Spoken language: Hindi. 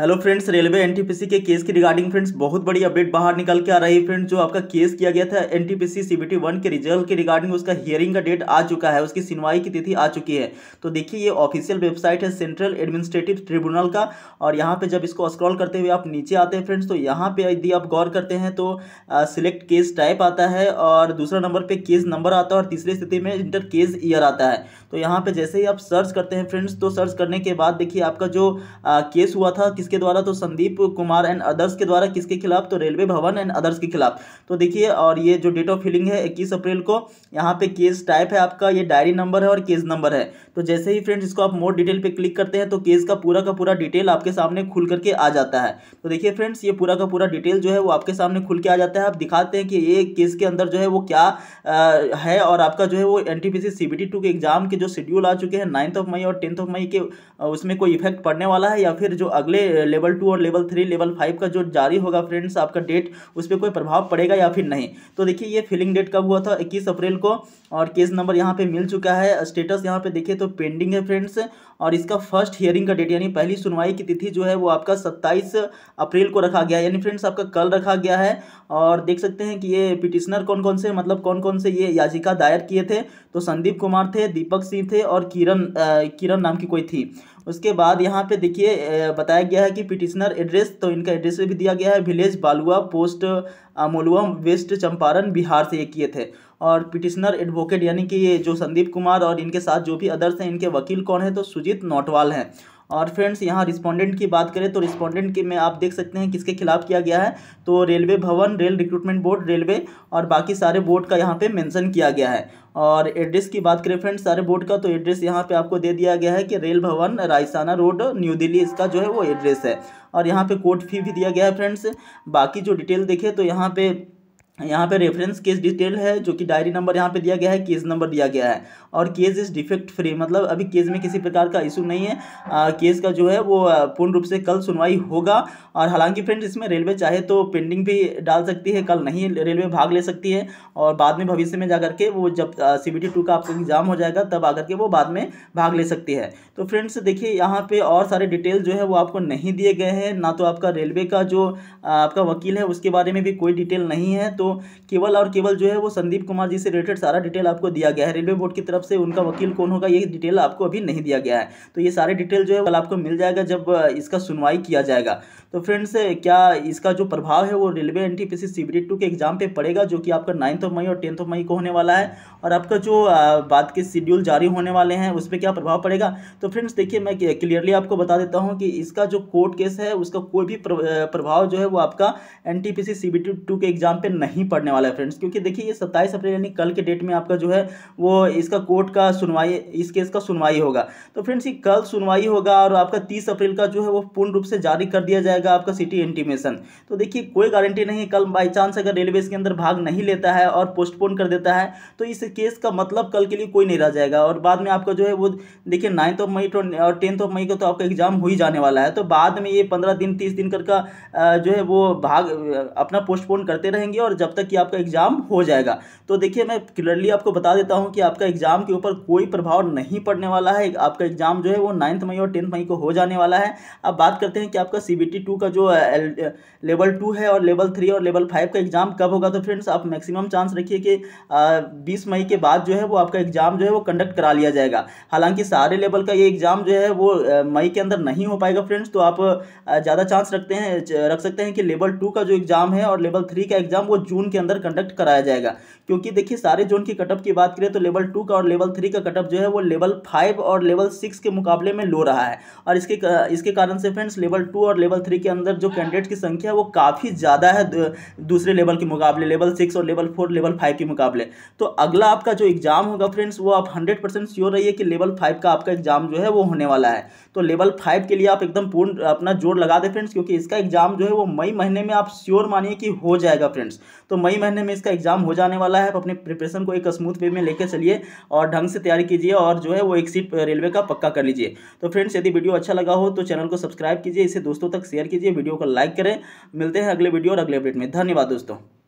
हेलो फ्रेंड्स रेलवे एनटीपीसी के केस की रिगार्डिंग फ्रेंड्स बहुत बड़ी अपडेट बाहर निकल के आ रही है फ्रेंड्स जो आपका केस किया गया था एनटीपीसी सीबीटी वन के रिजल्ट के रिगार्डिंग उसका हियरिंग का डेट आ चुका है उसकी सुनवाई की तिथि आ चुकी है तो देखिए ये ऑफिशियल वेबसाइट है सेंट्रल एडमिनिस्ट्रेटिव ट्रिब्यूनल का और यहाँ पर जब इसको स्क्रॉल करते हुए आप नीचे आते हैं फ्रेंड्स तो यहाँ पर यदि आप गौर करते हैं तो सिलेक्ट केस टाइप आता है और दूसरा नंबर पर केस नंबर आता है और तीसरी स्थिति में इंटर केस ईयर आता है तो यहाँ पर जैसे ही आप सर्च करते हैं फ्रेंड्स तो सर्च करने के बाद देखिए आपका जो केस हुआ था किस किसके द्वारा तो संदीप कुमार एंड अदर्स के द्वारा किसके खिलाफ तो रेलवे भवन एंड अदर्स के खिलाफ तो देखिए और ये जो डेट ऑफ फिलिंग है इक्कीस अप्रैल को यहाँ पे केस टाइप है आपका ये डायरी नंबर है और केस नंबर है तो जैसे ही फ्रेंड्स इसको आप मोर डिटेल पर क्लिक करते हैं तो केस का पूरा का पूरा डिटेल आपके सामने खुल करके आ जाता है तो देखिए फ्रेंड्स ये पूरा का पूरा डिटेल जो है वो आपके सामने खुल के आ जाता है आप दिखाते हैं कि ये केस के अंदर जो है वो क्या है और आपका जो है वो एन टी के एग्जाम के जो शेड्यूल आ चुके हैं नाइन्थ ऑफ मई और टेंथ ऑफ मई के उसमें कोई इफेक्ट पड़ने वाला है या फिर जो अगले लेवल टू और लेवल थ्री लेवल फाइव का जो जारी होगा फ्रेंड्स आपका डेट उस पर कोई प्रभाव पड़ेगा या फिर नहीं तो देखिए ये फिलिंग डेट कब हुआ था इक्कीस अप्रैल को और केस नंबर यहाँ पर मिल चुका है स्टेटस यहाँ पर देखिए तो पेंडिंग है फ्रेंड्स और इसका फर्स्ट हियरिंग का डेट यानी पहली सुनवाई की तिथि जो है वो आपका सत्ताईस अप्रैल को रखा गया यानी फ्रेंड्स आपका कल रखा गया है और देख सकते हैं कि ये पिटिशनर कौन कौन से मतलब कौन कौन से ये याचिका दायर किए थे तो संदीप कुमार थे दीपक सिंह थे और किरण किरण नाम की कोई थी उसके बाद यहाँ पे देखिए बताया गया है कि पिटिशनर एड्रेस तो इनका एड्रेस भी दिया गया है village Balua post Molua west Champaran Bihar से ये किए थे और पिटिशनर एडवोकेट यानी कि ये जो संदीप कुमार और इनके साथ जो भी अदर्स हैं इनके वकील कौन है तो सुजीत नोटवाल हैं और फ्रेंड्स यहाँ रिस्पोंडेंट की बात करें तो रिस्पोंडेंट के में आप देख सकते हैं किसके खिलाफ किया गया है तो रेलवे भवन रेल रिक्रूटमेंट बोर्ड रेलवे और बाकी सारे बोर्ड का यहाँ पे मेंशन किया गया है और एड्रेस की बात करें फ्रेंड्स सारे बोर्ड का तो एड्रेस यहाँ पे आपको दे दिया गया है कि रेल भवन रायसाना रोड न्यू दिल्ली इसका जो है वो एड्रेस है और यहाँ पर कोर्ट फी भी दिया गया है फ्रेंड्स बाकी जो डिटेल देखें तो यहाँ पर यहाँ पे रेफरेंस केस डिटेल है जो कि डायरी नंबर यहाँ पे दिया गया है केस नंबर दिया गया है और केस इज़ डिफेक्ट फ्री मतलब अभी केस में किसी प्रकार का इशू नहीं है आ, केस का जो है वो पूर्ण रूप से कल सुनवाई होगा और हालांकि फ्रेंड इसमें रेलवे चाहे तो पेंडिंग भी डाल सकती है कल नहीं रेलवे भाग ले सकती है और बाद में भविष्य में जा के वो जब सी बी का आपका एग्ज़ाम हो जाएगा तब आकर के वो बाद में भाग ले सकती है तो फ्रेंड्स देखिए यहाँ पर और सारे डिटेल जो है वो आपको नहीं दिए गए हैं ना तो आपका रेलवे का जो आपका वकील है उसके बारे में भी कोई डिटेल नहीं है तो केवल और केवल जो है वो संदीप कुमार जी से रिलेटेड सारा डिटेल आपको दिया गया है रेलवे बोर्ड की तरफ से उनका वकील कौन होगा ये डिटेल आपको अभी नहीं दिया गया है तो ये सारे डिटेल जो है कल आपको मिल जाएगा जब इसका सुनवाई किया जाएगा तो फ्रेंड्स क्या इसका जो प्रभाव है वो रेलवे एन टी पी के एग्जाम पे पड़ेगा जो कि आपका नाइन्थ ऑफ मई और टेंथ ऑफ मई को होने वाला है और आपका जो बात के शेड्यूल जारी होने वाले हैं उस पर क्या प्रभाव पड़ेगा तो फ्रेंड्स देखिए मैं क्लियरली आपको बता देता हूँ कि इसका जो कोर्ट केस है उसका कोई भी प्रभाव जो है वो आपका एन टी पी के एग्जाम पर नहीं नहीं पड़ने वाला है फ्रेंड्स क्योंकि देखिए ये सत्ताईस अप्रैल यानी कल के डेट में आपका जो है वो इसका कोर्ट का सुनवाई इस केस का सुनवाई होगा तो फ्रेंड्स ये कल सुनवाई होगा और आपका तीस अप्रैल का जो है वो पूर्ण रूप से जारी कर दिया जाएगा आपका सिटी इंटीमेशन तो देखिए कोई गारंटी नहीं कल बाई चांस अगर रेलवे के अंदर भाग नहीं लेता है और पोस्टपोन कर देता है तो इस केस का मतलब कल के लिए कोई नहीं रह जाएगा और बाद में आपका जो है वो देखिए नाइन्थ ऑफ मई और टेंथ ऑफ मई को तो आपका एग्जाम हो ही जाने वाला है तो बाद में ये पंद्रह दिन तीस दिन करके जो है वो भाग अपना पोस्टपोन करते रहेंगे और जब तक कि आपका एग्ज़ाम हो जाएगा तो देखिए मैं क्लियरली आपको बता देता हूँ कि आपका एग्ज़ाम के ऊपर कोई प्रभाव नहीं पड़ने वाला है आपका एग्ज़ाम जो है वो नाइन्थ मई और टेंथ मई को हो जाने वाला है अब बात करते हैं कि आपका सी बी टी टू का जो लेवल टू है और लेवल थ्री और लेवल फाइव का एग्ज़ाम कब होगा तो फ्रेंड्स आप मैक्सिमम चांस रखिए कि बीस मई के बाद जो है वो आपका एग्ज़ाम जो है वो कंडक्ट करा लिया जाएगा हालांकि सारे लेवल का ये एग्ज़ाम जो है वो मई के अंदर नहीं हो पाएगा फ्रेंड्स तो आप ज़्यादा चांस रखते हैं रख सकते हैं कि लेवल टू का जो एग्ज़ाम है और लेवल थ्री का एग्ज़ाम वो जून के अंदर कंडक्ट कराया जाएगा क्योंकि देखिए सारे जोन की कटअप की बात करें तो लेवल टू का और लेवल थ्री का कटअप जो है वो लेवल फाइव और लेवल सिक्स के मुकाबले में लो रहा है और इसके इसके कारण से फ्रेंड्स लेवल टू और लेवल थ्री के अंदर जो कैंडिडेट की संख्या है वो काफ़ी ज़्यादा है दूसरे लेवल के मुकाबले लेवल सिक्स और लेवल फोर लेवल फाइव के मुकाबले तो अगला आपका जो एग्ज़ाम होगा फ्रेंड्स वो आप हंड्रेड परसेंट श्योर रहिए कि लेवल फाइव का आपका एग्ज़ाम जो है वो होने वाला है तो लेवल फाइव के लिए आप एकदम पूर्ण अपना जोर लगा दें फ्रेंड्स क्योंकि इसका एग्ज़ाम जो है वो मई महीने में आप श्योर मानिए कि हो जाएगा फ्रेंड्स तो मई महीने में इसका एग्जाम हो जाने वाला है आप अपने प्रिपरेशन को एक स्मूथ वे में लेकर चलिए और ढंग से तैयारी कीजिए और जो है वो एक सीट रेलवे का पक्का कर लीजिए तो फ्रेंड्स यदि वीडियो अच्छा लगा हो तो चैनल को सब्सक्राइब कीजिए इसे दोस्तों तक शेयर कीजिए वीडियो को लाइक करें मिलते हैं अगले वीडियो और अगले अपडेट में धन्यवाद दोस्तों